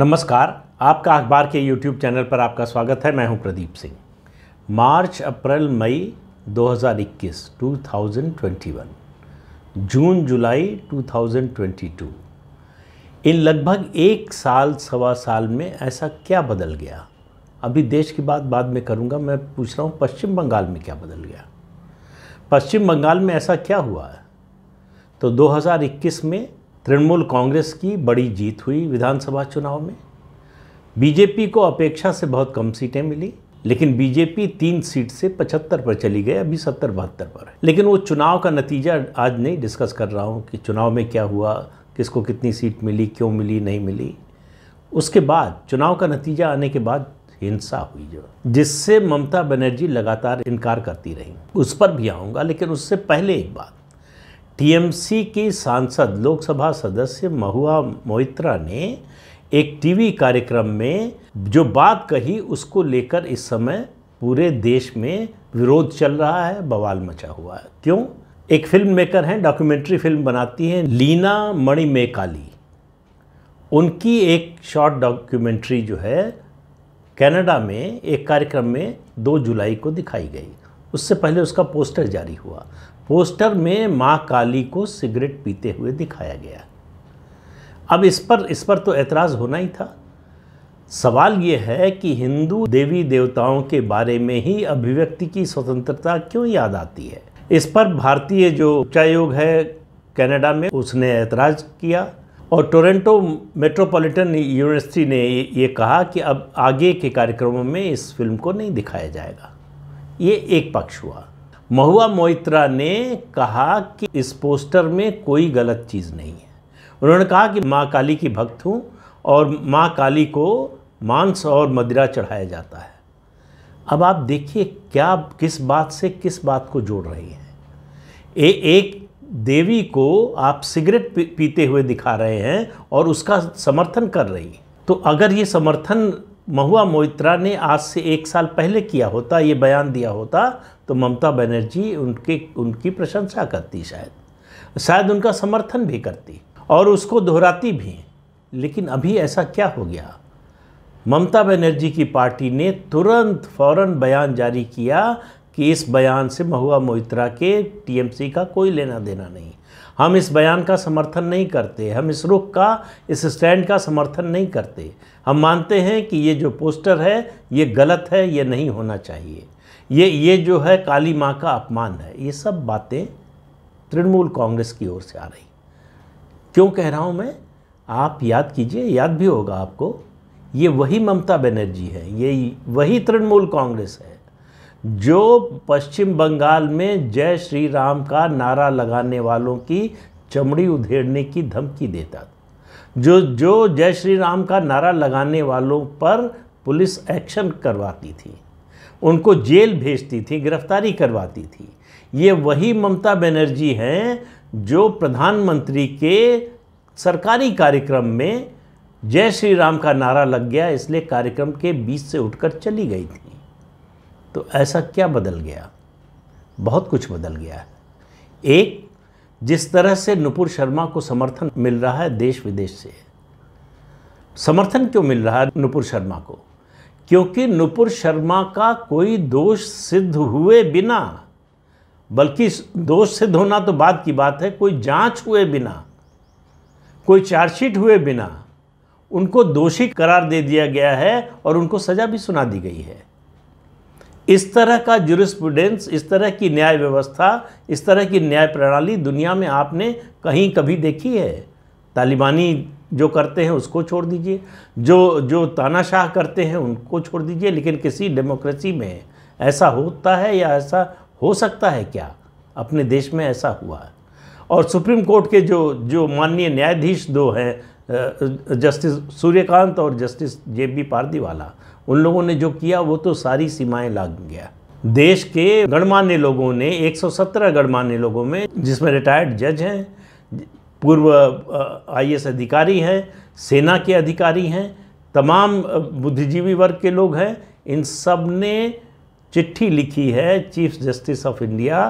नमस्कार आपका अखबार के यूट्यूब चैनल पर आपका स्वागत है मैं हूं प्रदीप सिंह मार्च अप्रैल मई 2021 2021 जून जुलाई 2022 इन लगभग एक साल सवा साल में ऐसा क्या बदल गया अभी देश की बात बाद में करूंगा मैं पूछ रहा हूं पश्चिम बंगाल में क्या बदल गया पश्चिम बंगाल में ऐसा क्या हुआ है तो 2021 में तृणमूल कांग्रेस की बड़ी जीत हुई विधानसभा चुनाव में बीजेपी को अपेक्षा से बहुत कम सीटें मिली लेकिन बीजेपी तीन सीट से पचहत्तर पर चली गई अभी सत्तर बहत्तर पर है लेकिन वो चुनाव का नतीजा आज नहीं डिस्कस कर रहा हूँ कि चुनाव में क्या हुआ किसको कितनी सीट मिली क्यों मिली नहीं मिली उसके बाद चुनाव का नतीजा आने के बाद हिंसा हुई जो जिससे ममता बनर्जी लगातार इनकार करती रही उस पर भी आऊँगा लेकिन उससे पहले एक बात टीएमसी की सांसद लोकसभा सदस्य महुआ मोहित्रा ने एक टीवी कार्यक्रम में जो बात कही उसको लेकर इस समय पूरे देश में विरोध चल रहा है बवाल मचा हुआ है क्यों एक फिल्म मेकर हैं डॉक्यूमेंट्री फिल्म बनाती हैं लीना मणिमेकाली उनकी एक शॉर्ट डॉक्यूमेंट्री जो है कनाडा में एक कार्यक्रम में 2 जुलाई को दिखाई गई उससे पहले उसका पोस्टर जारी हुआ पोस्टर में माँ काली को सिगरेट पीते हुए दिखाया गया अब इस पर इस पर तो एतराज़ होना ही था सवाल ये है कि हिंदू देवी देवताओं के बारे में ही अभिव्यक्ति की स्वतंत्रता क्यों याद आती है इस पर भारतीय जो उच्चायोग है कनाडा में उसने एतराज़ किया और टोरंटो मेट्रोपॉलिटन यूनिवर्सिटी ने ये कहा कि अब आगे के कार्यक्रमों में इस फिल्म को नहीं दिखाया जाएगा ये एक पक्ष हुआ महुआ मोइत्रा ने कहा कि इस पोस्टर में कोई गलत चीज़ नहीं है उन्होंने कहा कि माँ काली की भक्त हूँ और माँ काली को मांस और मदिरा चढ़ाया जाता है अब आप देखिए क्या किस बात से किस बात को जोड़ रही है ए, एक देवी को आप सिगरेट पी, पीते हुए दिखा रहे हैं और उसका समर्थन कर रही है तो अगर ये समर्थन महुआ मोइत्रा ने आज से एक साल पहले किया होता ये बयान दिया होता तो ममता बनर्जी उनके उनकी प्रशंसा करती शायद शायद उनका समर्थन भी करती और उसको दोहराती भी लेकिन अभी ऐसा क्या हो गया ममता बनर्जी की पार्टी ने तुरंत फौरन बयान जारी किया कि इस बयान से महुआ मोइत्रा के टीएमसी का कोई लेना देना नहीं हम इस बयान का समर्थन नहीं करते हम इस रुख का इस स्टैंड का समर्थन नहीं करते हम मानते हैं कि ये जो पोस्टर है ये गलत है ये नहीं होना चाहिए ये ये जो है काली माँ का अपमान है ये सब बातें तृणमूल कांग्रेस की ओर से आ रही क्यों कह रहा हूँ मैं आप याद कीजिए याद भी होगा आपको ये वही ममता बनर्जी है ये वही तृणमूल कांग्रेस है जो पश्चिम बंगाल में जय श्री राम का नारा लगाने वालों की चमड़ी उधेड़ने की धमकी देता था जो जो जय श्री राम का नारा लगाने वालों पर पुलिस एक्शन करवाती थी उनको जेल भेजती थी गिरफ्तारी करवाती थी ये वही ममता बनर्जी हैं जो प्रधानमंत्री के सरकारी कार्यक्रम में जय श्री राम का नारा लग गया इसलिए कार्यक्रम के बीच से उठकर चली गई थी तो ऐसा क्या बदल गया बहुत कुछ बदल गया है एक जिस तरह से नुपुर शर्मा को समर्थन मिल रहा है देश विदेश से समर्थन क्यों मिल रहा है नुपुर शर्मा को क्योंकि नुपुर शर्मा का कोई दोष सिद्ध हुए बिना बल्कि दोष सिद्ध होना तो बाद की बात है कोई जांच हुए बिना कोई चार्जशीट हुए बिना उनको दोषी करार दे दिया गया है और उनको सज़ा भी सुना दी गई है इस तरह का जुरिस्पूडेंस इस तरह की न्याय व्यवस्था इस तरह की न्याय प्रणाली दुनिया में आपने कहीं कभी देखी है तालिबानी जो करते हैं उसको छोड़ दीजिए जो जो तानाशाह करते हैं उनको छोड़ दीजिए लेकिन किसी डेमोक्रेसी में ऐसा होता है या ऐसा हो सकता है क्या अपने देश में ऐसा हुआ है और सुप्रीम कोर्ट के जो जो माननीय न्यायाधीश दो हैं जस्टिस सूर्यकांत और जस्टिस जे बी पारदीवाला उन लोगों ने जो किया वो तो सारी सीमाएं लाग गया देश के गणमान्य लोगों ने 117 गणमान्य लोगों में जिसमें रिटायर्ड जज हैं पूर्व आई अधिकारी हैं सेना के अधिकारी हैं तमाम बुद्धिजीवी वर्ग के लोग हैं इन सब ने चिट्ठी लिखी है चीफ जस्टिस ऑफ इंडिया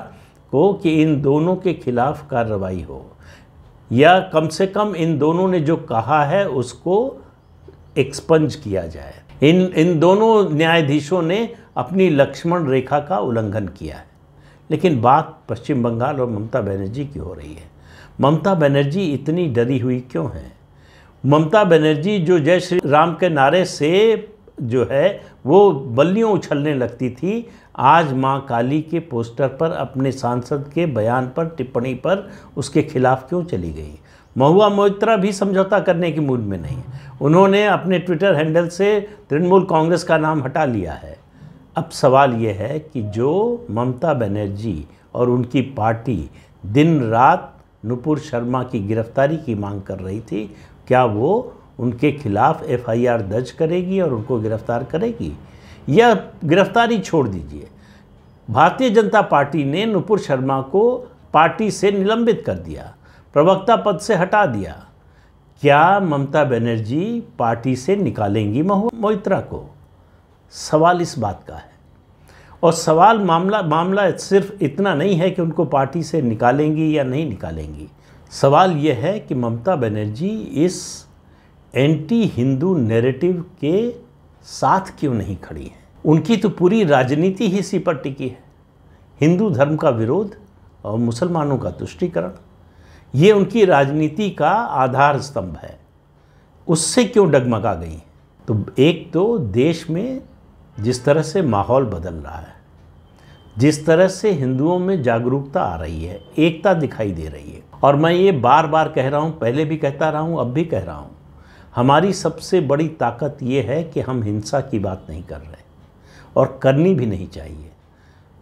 को कि इन दोनों के खिलाफ कार्रवाई हो या कम से कम इन दोनों ने जो कहा है उसको एक्सपंज किया जाए इन इन दोनों न्यायाधीशों ने अपनी लक्ष्मण रेखा का उल्लंघन किया है लेकिन बात पश्चिम बंगाल और ममता बनर्जी की हो रही है ममता बनर्जी इतनी डरी हुई क्यों है ममता बनर्जी जो जय श्री राम के नारे से जो है वो बल्लियों उछलने लगती थी आज माँ काली के पोस्टर पर अपने सांसद के बयान पर टिप्पणी पर उसके खिलाफ क्यों चली गई महुआ मोहित्रा भी समझौता करने के मूड में नहीं उन्होंने अपने ट्विटर हैंडल से तृणमूल कांग्रेस का नाम हटा लिया है अब सवाल ये है कि जो ममता बनर्जी और उनकी पार्टी दिन रात नुपुर शर्मा की गिरफ्तारी की मांग कर रही थी क्या वो उनके खिलाफ एफआईआर दर्ज करेगी और उनको गिरफ्तार करेगी या गिरफ्तारी छोड़ दीजिए भारतीय जनता पार्टी ने नुपुर शर्मा को पार्टी से निलंबित कर दिया प्रवक्ता पद से हटा दिया क्या ममता बनर्जी पार्टी से निकालेंगी मोहित्रा को सवाल इस बात का है और सवाल मामला मामला सिर्फ इतना नहीं है कि उनको पार्टी से निकालेंगी या नहीं निकालेंगी सवाल यह है कि ममता बनर्जी इस एंटी हिंदू नैरेटिव के साथ क्यों नहीं खड़ी हैं उनकी तो पूरी राजनीति ही इसी पर टिकी है हिंदू धर्म का विरोध और मुसलमानों का तुष्टिकरण ये उनकी राजनीति का आधार स्तंभ है उससे क्यों डगमगा गई तो एक तो देश में जिस तरह से माहौल बदल रहा है जिस तरह से हिंदुओं में जागरूकता आ रही है एकता दिखाई दे रही है और मैं ये बार बार कह रहा हूँ पहले भी कहता रहा हूँ अब भी कह रहा हूँ हमारी सबसे बड़ी ताकत ये है कि हम हिंसा की बात नहीं कर रहे और करनी भी नहीं चाहिए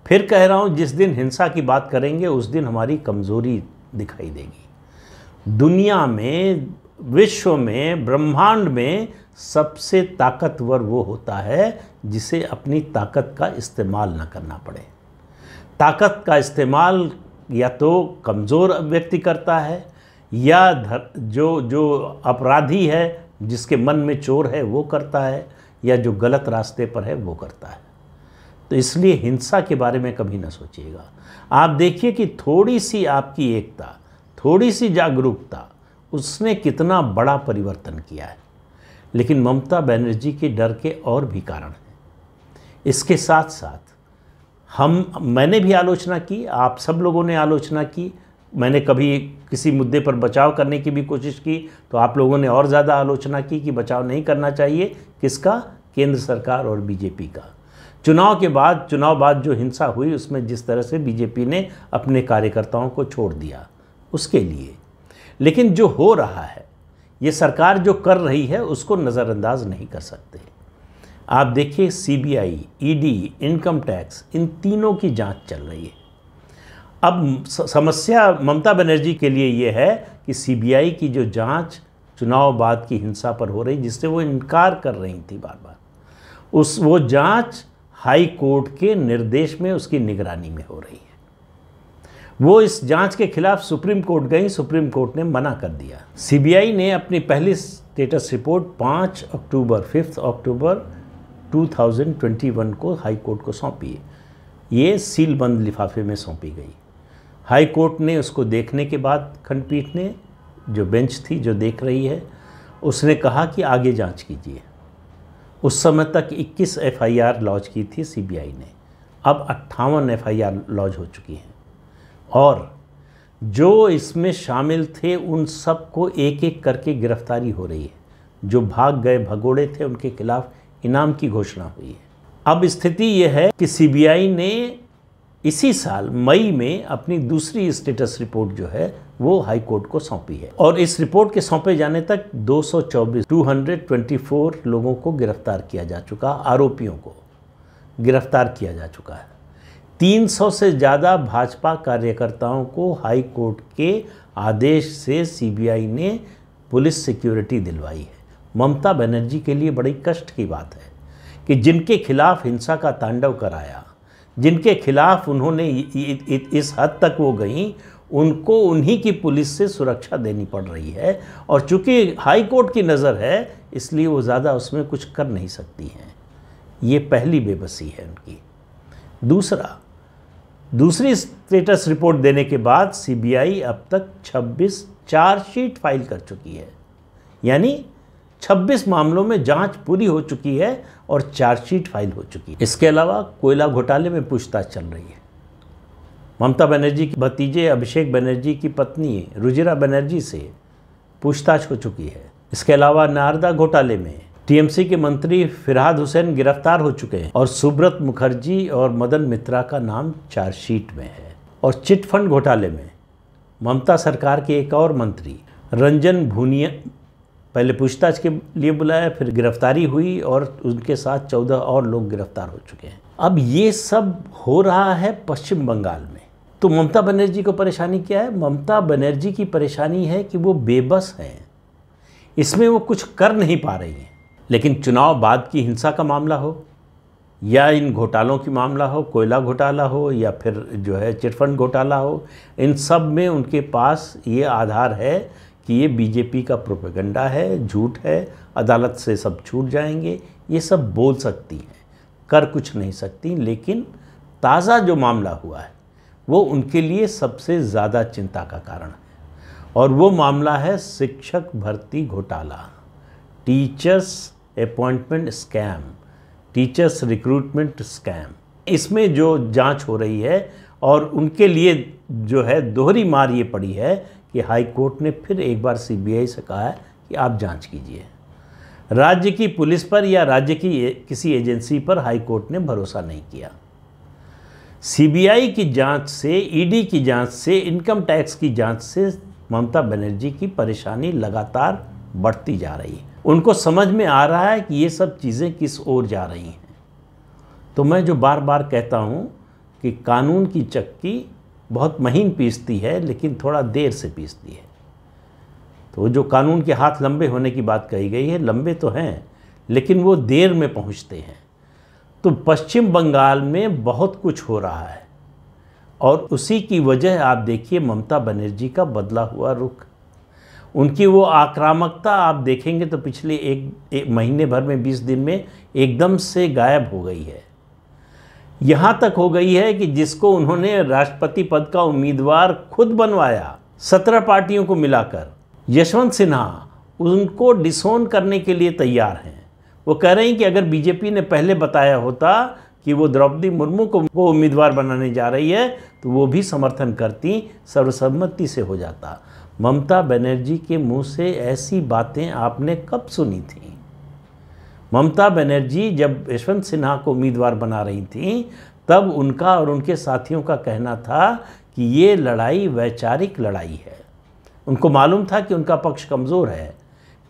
फिर कह रहा हूँ जिस दिन हिंसा की बात करेंगे उस दिन हमारी कमज़ोरी दिखाई देगी दुनिया में विश्व में ब्रह्मांड में सबसे ताकतवर वो होता है जिसे अपनी ताकत का इस्तेमाल न करना पड़े ताकत का इस्तेमाल या तो कमज़ोर व्यक्ति करता है या धर, जो जो अपराधी है जिसके मन में चोर है वो करता है या जो गलत रास्ते पर है वो करता है तो इसलिए हिंसा के बारे में कभी ना सोचिएगा आप देखिए कि थोड़ी सी आपकी एकता थोड़ी सी जागरूकता उसने कितना बड़ा परिवर्तन किया है लेकिन ममता बनर्जी के डर के और भी कारण हैं इसके साथ साथ हम मैंने भी आलोचना की आप सब लोगों ने आलोचना की मैंने कभी किसी मुद्दे पर बचाव करने की भी कोशिश की तो आप लोगों ने और ज़्यादा आलोचना की कि बचाव नहीं करना चाहिए किसका केंद्र सरकार और बीजेपी का चुनाव के बाद चुनाव बाद जो हिंसा हुई उसमें जिस तरह से बीजेपी ने अपने कार्यकर्ताओं को छोड़ दिया उसके लिए लेकिन जो हो रहा है ये सरकार जो कर रही है उसको नज़रअंदाज नहीं कर सकते आप देखिए सीबीआई, ईडी, इनकम टैक्स इन तीनों की जांच चल रही है अब समस्या ममता बनर्जी के लिए ये है कि सीबीआई की जो जांच चुनाव बाद की हिंसा पर हो रही जिससे वो इनकार कर रही थी बार बार उस वो जांच हाई कोर्ट के निर्देश में उसकी निगरानी में हो रही है वो इस जांच के खिलाफ सुप्रीम कोर्ट गई सुप्रीम कोर्ट ने मना कर दिया सीबीआई ने अपनी पहली स्टेटस रिपोर्ट 5 अक्टूबर 5 अक्टूबर 2021 को हाई कोर्ट को सौंपी ये सीलबंद लिफाफे में सौंपी गई हाई कोर्ट ने उसको देखने के बाद खंडपीठ ने जो बेंच थी जो देख रही है उसने कहा कि आगे जांच कीजिए उस समय तक 21 एफआईआर लॉन्च की थी सीबीआई ने अब अट्ठावन एफआईआर लॉन्च हो चुकी हैं और जो इसमें शामिल थे उन सबको एक एक करके गिरफ्तारी हो रही है जो भाग गए भगोड़े थे उनके खिलाफ इनाम की घोषणा हुई है अब स्थिति यह है कि सीबीआई ने इसी साल मई में अपनी दूसरी स्टेटस रिपोर्ट जो है वो हाई कोर्ट को सौंपी है और इस रिपोर्ट के सौंपे जाने तक 224 224 लोगों को गिरफ्तार किया जा चुका आरोपियों को गिरफ्तार किया जा चुका है 300 से ज़्यादा भाजपा कार्यकर्ताओं को हाई कोर्ट के आदेश से सीबीआई ने पुलिस सिक्योरिटी दिलवाई है ममता बनर्जी के लिए बड़ी कष्ट की बात है कि जिनके खिलाफ हिंसा का तांडव कराया जिनके खिलाफ उन्होंने इस हद तक वो गई उनको उन्हीं की पुलिस से सुरक्षा देनी पड़ रही है और चूंकि हाई कोर्ट की नज़र है इसलिए वो ज़्यादा उसमें कुछ कर नहीं सकती हैं ये पहली बेबसी है उनकी दूसरा दूसरी स्टेटस रिपोर्ट देने के बाद सीबीआई अब तक 26 चार्जशीट फाइल कर चुकी है यानी 26 मामलों में जांच पूरी हो चुकी है और चार्जशीट फाइल हो चुकी है इसके अलावा कोयला घोटाले में पूछताछ चल रही है ममता बनर्जी के भतीजे अभिषेक बनर्जी की पत्नी रुजिरा बनर्जी से पूछताछ हो चुकी है इसके अलावा नारदा घोटाले में टीएमसी के मंत्री फिरहाद हुसैन गिरफ्तार हो चुके हैं और सुब्रत मुखर्जी और मदन मित्रा का नाम चार्जशीट में है और चिटफंड घोटाले में ममता सरकार के एक और मंत्री रंजन भूनिया पहले पूछताछ के लिए बुलाया फिर गिरफ्तारी हुई और उनके साथ चौदह और लोग गिरफ्तार हो चुके हैं अब ये सब हो रहा है पश्चिम बंगाल में तो ममता बनर्जी को परेशानी क्या है ममता बनर्जी की परेशानी है कि वो बेबस हैं इसमें वो कुछ कर नहीं पा रही हैं लेकिन चुनाव बाद की हिंसा का मामला हो या इन घोटालों की मामला हो कोयला घोटाला हो या फिर जो है चिटफंड घोटाला हो इन सब में उनके पास ये आधार है कि ये बीजेपी का प्रोपेगंडा है झूठ है अदालत से सब छूट जाएंगे ये सब बोल सकती हैं कर कुछ नहीं सकती लेकिन ताज़ा जो मामला हुआ है वो उनके लिए सबसे ज़्यादा चिंता का कारण है और वो मामला है शिक्षक भर्ती घोटाला teachers appointment scam teachers recruitment scam इसमें जो जांच हो रही है और उनके लिए जो है दोहरी मार ये पड़ी है कि हाई कोर्ट ने फिर एक बार सीबीआई से कहा है कि आप जांच कीजिए राज्य की पुलिस पर या राज्य की किसी एजेंसी पर हाई कोर्ट ने भरोसा नहीं किया सीबीआई की जांच से ईडी e की जांच से इनकम टैक्स की जांच से ममता बनर्जी की परेशानी लगातार बढ़ती जा रही है उनको समझ में आ रहा है कि ये सब चीज़ें किस ओर जा रही हैं तो मैं जो बार बार कहता हूँ कि कानून की चक्की बहुत महीन पीसती है लेकिन थोड़ा देर से पीसती है तो जो कानून के हाथ लंबे होने की बात कही गई है लंबे तो हैं लेकिन वो देर में पहुँचते हैं तो पश्चिम बंगाल में बहुत कुछ हो रहा है और उसी की वजह आप देखिए ममता बनर्जी का बदला हुआ रुख उनकी वो आक्रामकता आप देखेंगे तो पिछले एक, एक महीने भर में बीस दिन में एकदम से गायब हो गई है यहाँ तक हो गई है कि जिसको उन्होंने राष्ट्रपति पद का उम्मीदवार खुद बनवाया सत्रह पार्टियों को मिलाकर यशवंत सिन्हा उनको डिसोन करने के लिए तैयार हैं वो कह रहे हैं कि अगर बीजेपी ने पहले बताया होता कि वो द्रौपदी मुर्मू को वो उम्मीदवार बनाने जा रही है तो वो भी समर्थन करती सर्वसम्मति से हो जाता ममता बनर्जी के मुंह से ऐसी बातें आपने कब सुनी थी ममता बनर्जी जब यशवंत सिन्हा को उम्मीदवार बना रही थी तब उनका और उनके साथियों का कहना था कि ये लड़ाई वैचारिक लड़ाई है उनको मालूम था कि उनका पक्ष कमज़ोर है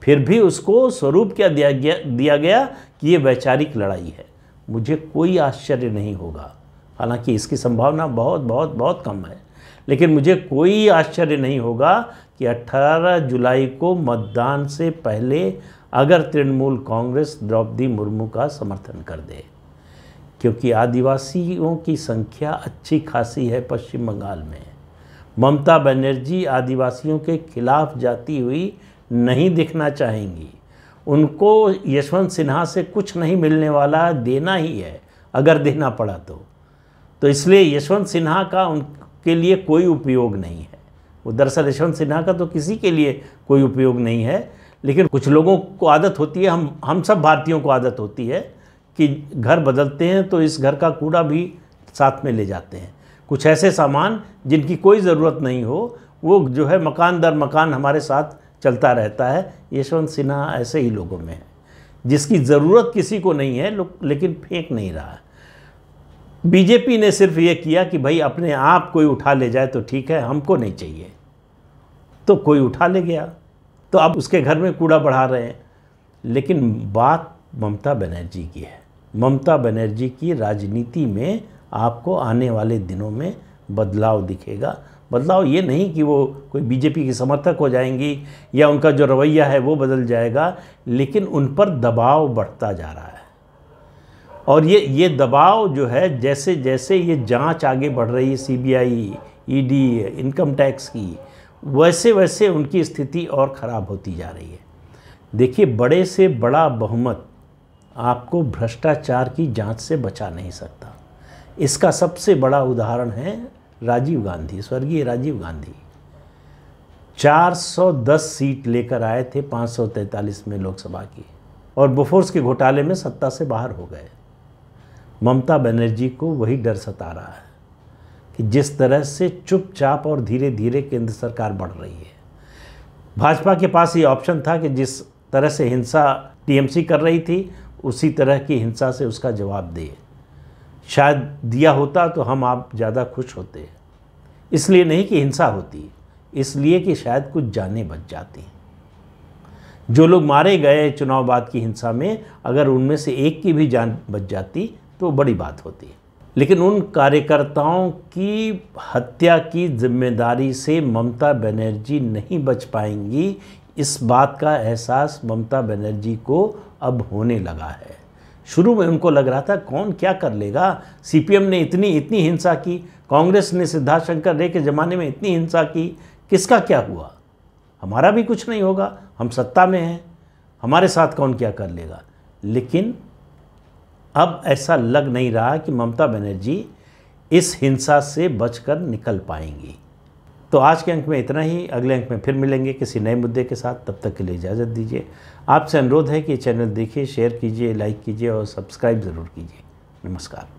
फिर भी उसको स्वरूप क्या दिया गया दिया गया कि ये वैचारिक लड़ाई है मुझे कोई आश्चर्य नहीं होगा हालांकि इसकी संभावना बहुत बहुत बहुत कम है लेकिन मुझे कोई आश्चर्य नहीं होगा कि 18 जुलाई को मतदान से पहले अगर तृणमूल कांग्रेस द्रौपदी मुर्मू का समर्थन कर दे क्योंकि आदिवासियों की संख्या अच्छी खासी है पश्चिम बंगाल में ममता बनर्जी आदिवासियों के खिलाफ जाती हुई नहीं दिखना चाहेंगी उनको यशवंत सिन्हा से कुछ नहीं मिलने वाला देना ही है अगर देना पड़ा तो तो इसलिए यशवंत सिन्हा का उनके लिए कोई उपयोग नहीं है वो दरअसल यशवंत सिन्हा का तो किसी के लिए कोई उपयोग नहीं है लेकिन कुछ लोगों को आदत होती है हम हम सब भारतीयों को आदत होती है कि घर बदलते हैं तो इस घर का कूड़ा भी साथ में ले जाते हैं कुछ ऐसे सामान जिनकी कोई ज़रूरत नहीं हो वो जो है मकान दर मकान हमारे साथ चलता रहता है यशवंत सिन्हा ऐसे ही लोगों में है जिसकी ज़रूरत किसी को नहीं है लेकिन फेंक नहीं रहा है बीजेपी ने सिर्फ ये किया कि भाई अपने आप कोई उठा ले जाए तो ठीक है हमको नहीं चाहिए तो कोई उठा ले गया तो अब उसके घर में कूड़ा बढ़ा रहे हैं लेकिन बात ममता बनर्जी की है ममता बनर्जी की राजनीति में आपको आने वाले दिनों में बदलाव दिखेगा बदलाव ये नहीं कि वो कोई बीजेपी के समर्थक हो जाएंगी या उनका जो रवैया है वो बदल जाएगा लेकिन उन पर दबाव बढ़ता जा रहा है और ये ये दबाव जो है जैसे जैसे ये जांच आगे बढ़ रही है सीबीआई, ईडी, इनकम टैक्स की वैसे वैसे उनकी स्थिति और ख़राब होती जा रही है देखिए बड़े से बड़ा बहुमत आपको भ्रष्टाचार की जाँच से बचा नहीं सकता इसका सबसे बड़ा उदाहरण है राजीव गांधी स्वर्गीय राजीव गांधी 410 सीट लेकर आए थे 543 में लोकसभा की और बफोर्स के घोटाले में सत्ता से बाहर हो गए ममता बनर्जी को वही डर सता रहा है कि जिस तरह से चुपचाप और धीरे धीरे केंद्र सरकार बढ़ रही है भाजपा के पास ये ऑप्शन था कि जिस तरह से हिंसा टीएमसी कर रही थी उसी तरह की हिंसा से उसका जवाब दे शायद दिया होता तो हम आप ज़्यादा खुश होते हैं इसलिए नहीं कि हिंसा होती इसलिए कि शायद कुछ जाने बच जाती हैं जो लोग मारे गए चुनाव बाद की हिंसा में अगर उनमें से एक की भी जान बच जाती तो बड़ी बात होती है लेकिन उन कार्यकर्ताओं की हत्या की जिम्मेदारी से ममता बनर्जी नहीं बच पाएंगी इस बात का एहसास ममता बनर्जी को अब होने लगा है शुरू में उनको लग रहा था कौन क्या कर लेगा सीपीएम ने इतनी इतनी हिंसा की कांग्रेस ने सिद्धार्थ शंकर रे के ज़माने में इतनी हिंसा की किसका क्या हुआ हमारा भी कुछ नहीं होगा हम सत्ता में हैं हमारे साथ कौन क्या कर लेगा लेकिन अब ऐसा लग नहीं रहा कि ममता बनर्जी इस हिंसा से बचकर निकल पाएंगी तो आज के अंक में इतना ही अगले अंक में फिर मिलेंगे किसी नए मुद्दे के साथ तब तक के लिए इजाज़त दीजिए आपसे अनुरोध है कि चैनल देखिए शेयर कीजिए लाइक कीजिए और सब्सक्राइब ज़रूर कीजिए नमस्कार